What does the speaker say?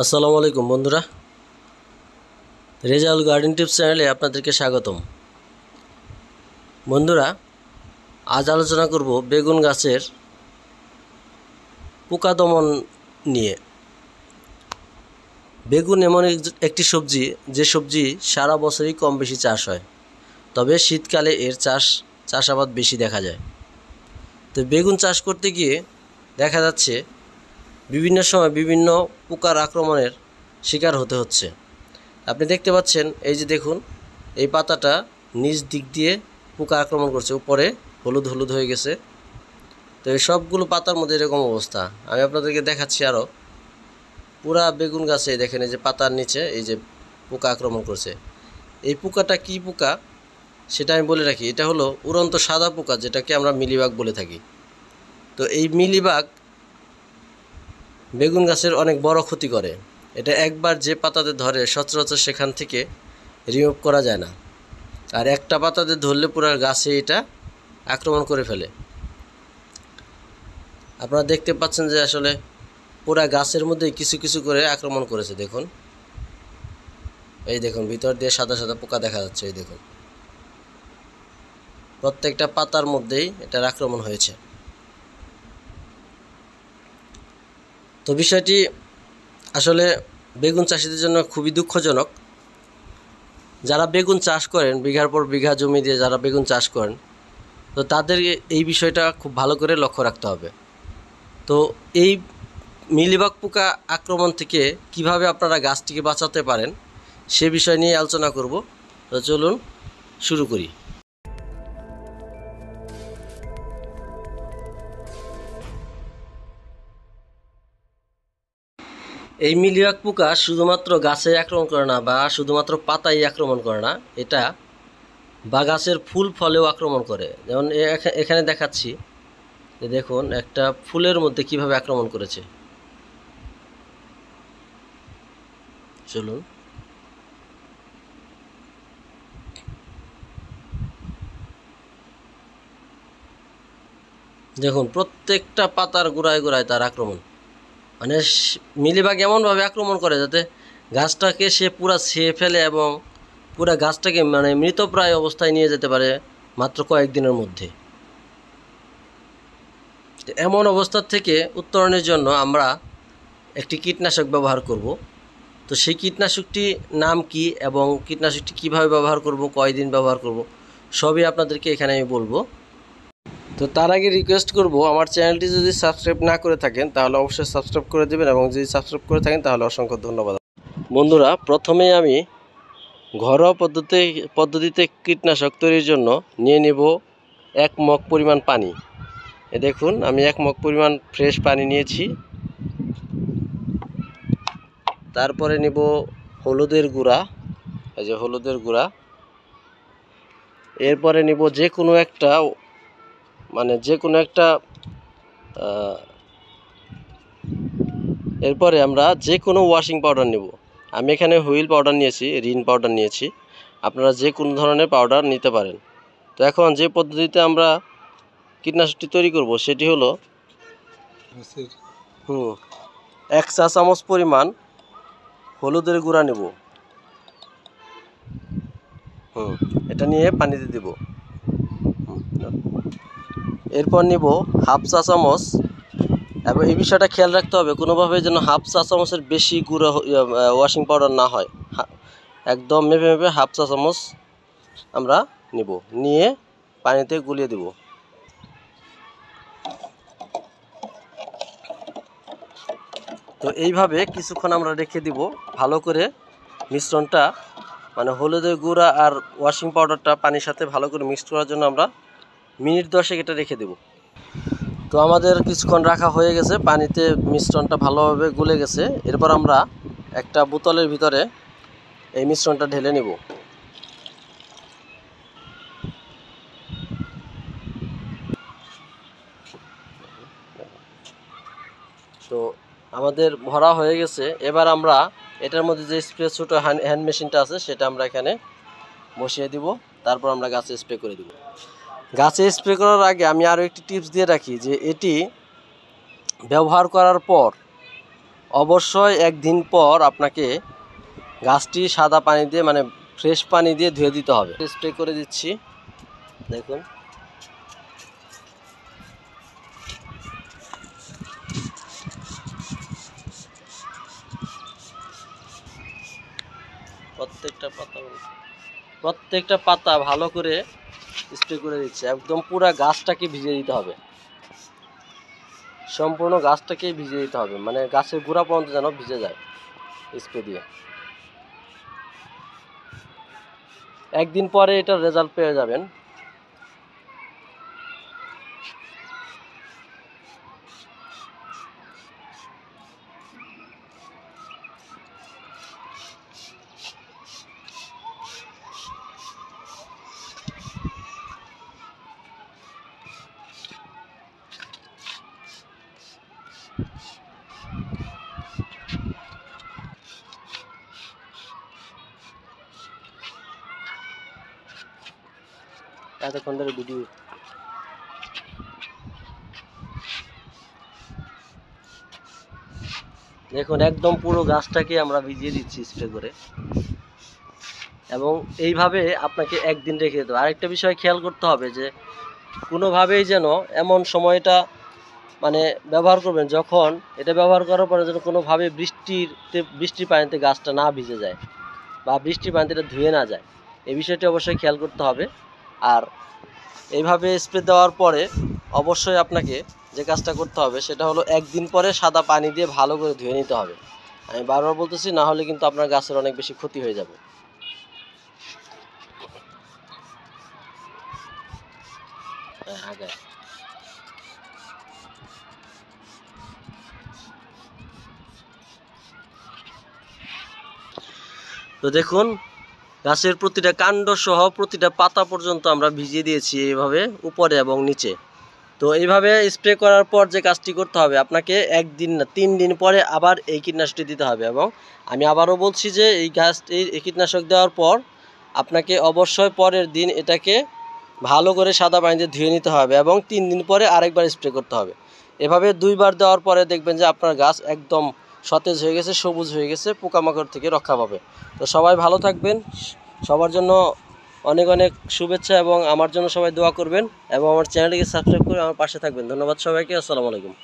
আসসালামু আলাইকুম বন্ধুরা রেজাউল গার্ডেন টিপস চ্যানেলে আপনাদেরকে স্বাগতম বন্ধুরা আজ আলোচনা করব বেগুন গাছের পোকা দমন নিয়ে বেগুন এমন একটি সবজি যে সবজি সারা বছরই কম বেশি চাষ হয় তবে শীতকালে এর চাষ চাষাবাদ বেশি দেখা যায় তো বেগুন চাষ করতে গিয়ে দেখা যাচ্ছে বিভিন্ন সময় বিভিন্ন পোকার আক্রমণের শিকার হতে হচ্ছে আপনি দেখতে পাচ্ছেন এই যে দেখুন এই পাতাটা নিজ দিক দিয়ে পোকা আক্রমণ করছে উপরে হলুদ হলুদ হয়ে গেছে তো এই সবগুলো পাতার মধ্যে এরকম অবস্থা আমি আপনাদেরকে দেখাচ্ছি আরও পুরা বেগুন গাছে দেখেন এই যে পাতার নিচে এই যে পোকা আক্রমণ করছে এই পোকাটা কি পোকা সেটা আমি বলে রাখি এটা হলো উড়ন্ত সাদা পোকা যেটাকে আমরা মিলিবাগ বলে থাকি তো এই মিলিবাগ বেগুন গাছের অনেক বড় ক্ষতি করে এটা একবার যে পাতাতে ধরে সচরাচর সেখান থেকে রিমুভ করা যায় না আর একটা পাতাতে ধরলে পুরো গাছে এটা আক্রমণ করে ফেলে আপনারা দেখতে পাচ্ছেন যে আসলে পুরা গাছের মধ্যে কিছু কিছু করে আক্রমণ করেছে দেখুন এই দেখুন ভিতর দিয়ে সাদা সাদা পোকা দেখা যাচ্ছে এই দেখুন প্রত্যেকটা পাতার মধ্যেই এটার আক্রমণ হয়েছে তো বিষয়টি আসলে বেগুন চাষিদের জন্য খুবই দুঃখজনক যারা বেগুন চাষ করেন বিঘার পর বিঘা জমি দিয়ে যারা বেগুন চাষ করেন তো তাদের এই বিষয়টা খুব ভালো করে লক্ষ্য রাখতে হবে তো এই মিলিবাগ পোকা আক্রমণ থেকে কিভাবে আপনারা গাছটিকে বাঁচাতে পারেন সে বিষয় নিয়ে আলোচনা করব তো চলুন শুরু করি এই মিলিবাগ পোকা শুধুমাত্র গাছে আক্রমণ করে না বা শুধুমাত্র পাতায় আক্রমণ করে না এটা বা গাছের ফুল ফলেও আক্রমণ করে যেমন এখানে দেখাচ্ছি যে দেখুন একটা ফুলের মধ্যে কিভাবে আক্রমণ করেছে চলুন দেখুন প্রত্যেকটা পাতার গোড়ায় গোড়ায় তার আক্রমণ মানে মিলিবাগ এমনভাবে আক্রমণ করে যাতে গাছটাকে সে পুরা ছেয়ে ফেলে এবং পুরা গাছটাকে মানে মৃতপ্রায় অবস্থায় নিয়ে যেতে পারে মাত্র কয়েকদিনের মধ্যে এমন অবস্থা থেকে উত্তরণের জন্য আমরা একটি কীটনাশক ব্যবহার করব তো সেই কীটনাশকটি নাম কি এবং কীটনাশকটি কিভাবে ব্যবহার করব কয়দিন ব্যবহার করব সবই আপনাদেরকে এখানে আমি বলবো তো তার আগে রিকোয়েস্ট করব আমার চ্যানেলটি যদি সাবস্ক্রাইব না করে থাকেন তাহলে অবশ্যই সাবস্ক্রাইব করে দেবেন এবং যদি সাবস্ক্রাইব করে থাকেন তাহলে অসংখ্য ধন্যবাদ বন্ধুরা প্রথমে আমি ঘরোয়া পদ্ধতি পদ্ধতিতে কীটনাশক তৈরির জন্য নিয়ে নেব এক মগ পরিমাণ পানি এ দেখুন আমি এক মগ পরিমাণ ফ্রেশ পানি নিয়েছি তারপরে নেব হলুদের গুঁড়া এই যে হলুদের গুঁড়া এরপরে নিব যে কোনো একটা মানে যে কোনো একটা এরপরে আমরা যে কোনো ওয়াশিং পাউডার নেব আমি এখানে হুইল পাউডার নিয়েছি রিন পাউডার নিয়েছি আপনারা যে কোনো ধরনের পাউডার নিতে পারেন তো এখন যে পদ্ধতিতে আমরা কীটনাশকটি তৈরি করব সেটি হলো হ্যাঁ, হুম এক চা চামচ পরিমাণ হলুদের গুঁড়া নেব হুম এটা নিয়ে পানিতে দেব হুম এরপর নিব হাফ চা চামচ এবং এই বিষয়টা খেয়াল রাখতে হবে কোনোভাবে যেন হাফ চা চামচের বেশি গুঁড়ো ওয়াশিং পাউডার না হয় একদম মেপে মেপে হাফ চা চামচ আমরা নিব নিয়ে পানিতে গুলিয়ে দেব তো এইভাবে কিছুক্ষণ আমরা রেখে দিব ভালো করে মিশ্রণটা মানে হলুদের গুঁড়া আর ওয়াশিং পাউডারটা পানির সাথে ভালো করে মিক্স করার জন্য আমরা মিনিট দশেক এটা রেখে দেব তো আমাদের কিছুক্ষণ রাখা হয়ে গেছে পানিতে মিশ্রণটা ভালোভাবে গুলে গেছে এরপর আমরা একটা বোতলের ভিতরে এই মিশ্রণটা ঢেলে নেব তো আমাদের ভরা হয়ে গেছে এবার আমরা এটার মধ্যে যে স্প্রে ছোটো হ্যান্ড মেশিনটা আছে সেটা আমরা এখানে বসিয়ে দিব তারপর আমরা গাছে স্প্রে করে দিব গাছে স্প্রে করার আগে আমি আরও একটি টিপস দিয়ে রাখি যে এটি ব্যবহার করার পর অবশ্যই একদিন পর আপনাকে গাছটি সাদা পানি দিয়ে মানে ফ্রেশ পানি দিয়ে ধুয়ে দিতে হবে স্প্রে করে দিচ্ছি দেখুন প্রত্যেকটা পাতা প্রত্যেকটা পাতা ভালো করে স্প্রে করে দিচ্ছে একদম পুরো গাছটাকে ভিজিয়ে দিতে হবে সম্পূর্ণ গাছটাকে ভিজিয়ে দিতে হবে মানে গাছের গোড়া পর্যন্ত যেন ভিজে যায় স্প্রে দিয়ে একদিন পরে এটা রেজাল্ট পেয়ে যাবেন এতক্ষণ ধরে ভিডিও দেখুন একদম পুরো গাছটাকে আমরা ভিজিয়ে দিচ্ছি স্প্রে করে এবং এইভাবে আপনাকে একদিন রেখে দেবো আরেকটা বিষয় খেয়াল করতে হবে যে কোনোভাবেই যেন এমন সময়টা মানে ব্যবহার করবেন যখন এটা ব্যবহার করার পরে যেন কোনোভাবে বৃষ্টির বৃষ্টির পানিতে গাছটা না ভিজে যায় বা বৃষ্টির পানিতে ধুয়ে না যায় এই বিষয়টি অবশ্যই খেয়াল করতে হবে আর এইভাবে স্প্রে দেওয়ার পরে অবশ্যই আপনাকে যে কাজটা করতে হবে সেটা হলো একদিন পরে সাদা পানি দিয়ে ভালো করে ধুয়ে নিতে হবে আমি বারবার বলতেছি না হলে কিন্তু আপনার গাছের অনেক বেশি ক্ষতি হয়ে যাবে হ্যাঁ, তো দেখুন গাছের প্রতিটা কাণ্ড সহ প্রতিটা পাতা পর্যন্ত আমরা ভিজিয়ে দিয়েছি এইভাবে উপরে এবং নিচে তো এইভাবে স্প্রে করার পর যে কাজটি করতে হবে আপনাকে একদিন না তিন দিন পরে আবার এই কীটনাশকটি দিতে হবে এবং আমি আবারও বলছি যে এই গাছটি এই কীটনাশক দেওয়ার পর আপনাকে অবশ্যই পরের দিন এটাকে ভালো করে সাদা পানিতে ধুয়ে নিতে হবে এবং তিন দিন পরে আরেকবার স্প্রে করতে হবে এভাবে দুইবার দেওয়ার পরে দেখবেন যে আপনার গাছ একদম সতেজ হয়ে গেছে সবুজ হয়ে গেছে পোকামাকড় থেকে রক্ষা পাবে তো সবাই ভালো থাকবেন সবার জন্য অনেক অনেক শুভেচ্ছা এবং আমার জন্য সবাই দোয়া করবেন এবং আমার চ্যানেলটিকে সাবস্ক্রাইব করে আমার পাশে থাকবেন ধন্যবাদ সবাইকে আসসালামু আলাইকুম